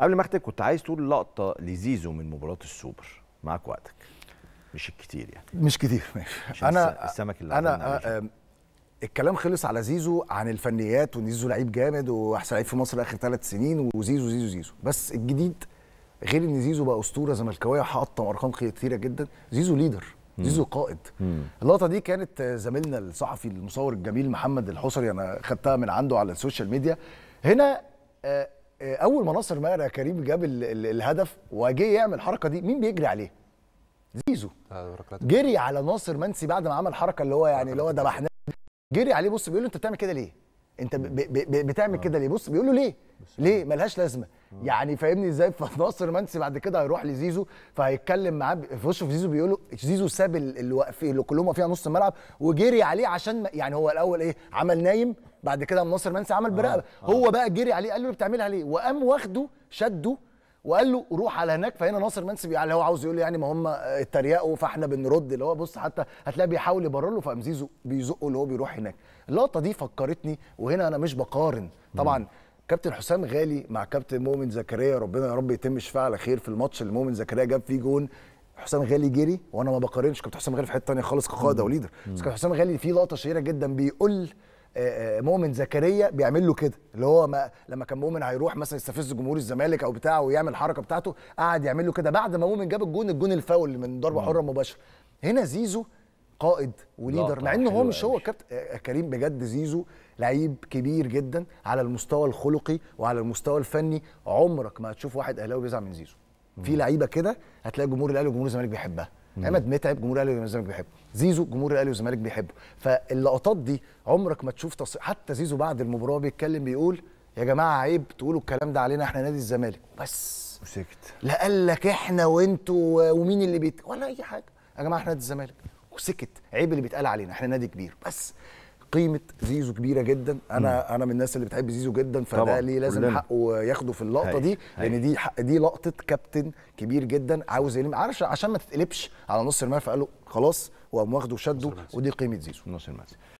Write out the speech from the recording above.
قبل ما اختم كنت عايز تقول لقطه لزيزو من مباراه السوبر معاك وقتك مش الكتير يعني مش كتير ماشي انا السمك اللي انا آه، الكلام خلص على زيزو عن الفنيات وان زيزو لعيب جامد واحسن لعيب في مصر اخر ثلاث سنين وزيزو زيزو زيزو بس الجديد غير ان زيزو بقى اسطوره زملكاويه وحطم ارقام كتيره جدا زيزو ليدر زيزو قائد اللقطه دي كانت زميلنا الصحفي المصور الجميل محمد الحصري انا خدتها من عنده على السوشيال ميديا هنا آه، آه، اول ما ناصر ماهر يا كريم جاب الهدف وجه يعمل الحركه دي مين بيجري عليه زيزو آه، جري على ناصر منسي بعد ما عمل الحركه اللي هو يعني آه، اللي هو ذبحناه جري عليه بص بيقول له انت بتعمل كده ليه انت ب ب ب بتعمل آه. كده ليه بص بيقول له ليه ليه آه. ملهاش لازمه آه. يعني فاهمني ازاي فناصر منسي بعد كده هيروح لزيزو فهيتكلم معاه في وشه في زيزو بيقول له زيزو ساب اللي, اللي كلهم فيها نص الملعب وجري عليه عشان يعني هو الاول ايه عمل نايم بعد كده ناصر منسي عمل برقبه هو بقى جري عليه قال له إيه بتعملها ليه وقام واخده شده وقال له روح على هناك فهنا ناصر منسي اللي هو عاوز يقول يعني ما هم اتريقوا فاحنا بنرد اللي هو بص حتى هتلاقيه بيحاول يبرر له فامزيزو بيزقه اللي هو بيروح هناك اللقطه دي فكرتني وهنا انا مش بقارن طبعا كابتن حسام غالي مع كابتن مؤمن زكريا ربنا يا رب يتم شفاعه على خير في الماتش اللي مؤمن زكريا جاب فيه جون حسام غالي جري وانا ما بقارنش كابتن حسام غالي في حته ثانيه خالص كقائد او ليدر بس كابتن حسام غالي في لقطه شهيره جدا بيقول آه، آه، مؤمن زكريا بيعمل له كده اللي هو ما لما كان مؤمن هيروح مثلا يستفز جمهور الزمالك او بتاعه ويعمل الحركه بتاعته قعد يعمل له كده بعد ما مؤمن جاب الجون الجون الفاول من ضربه حره مباشره هنا زيزو قائد وليدر مع انه هو مش هو يعني. كابتن آه، كريم بجد زيزو لعيب كبير جدا على المستوى الخلقي وعلى المستوى الفني عمرك ما هتشوف واحد اهلاوي بيزعل من زيزو في لعيبه كده هتلاقي جمهور الاهلي وجمهور الزمالك بيحبها عماد متعب جمهور الاهلي والزمالك بيحبه زيزو جمهور الاهلي والزمالك بيحبه فاللقطات دي عمرك ما تشوف تص... حتى زيزو بعد المباراه بيتكلم بيقول يا جماعه عيب تقولوا الكلام ده علينا احنا نادي الزمالك بس وسكت لا قال لك احنا وانتوا ومين اللي بيت ولا اي حاجه يا جماعه احنا نادي الزمالك وسكت عيب اللي بيتقال علينا احنا نادي كبير بس قيمه زيزو كبيره جدا انا م. انا من الناس اللي بتحب زيزو جدا فده ليه لازم كلنا. حقه ياخده في اللقطه هاي. دي لان يعني دي حق دي لقطه كابتن كبير جدا عاوز يلم عشان ما تتقلبش على نص الملعب فقال له خلاص وقام واخده وشده ودي قيمه زيزو نص الملعب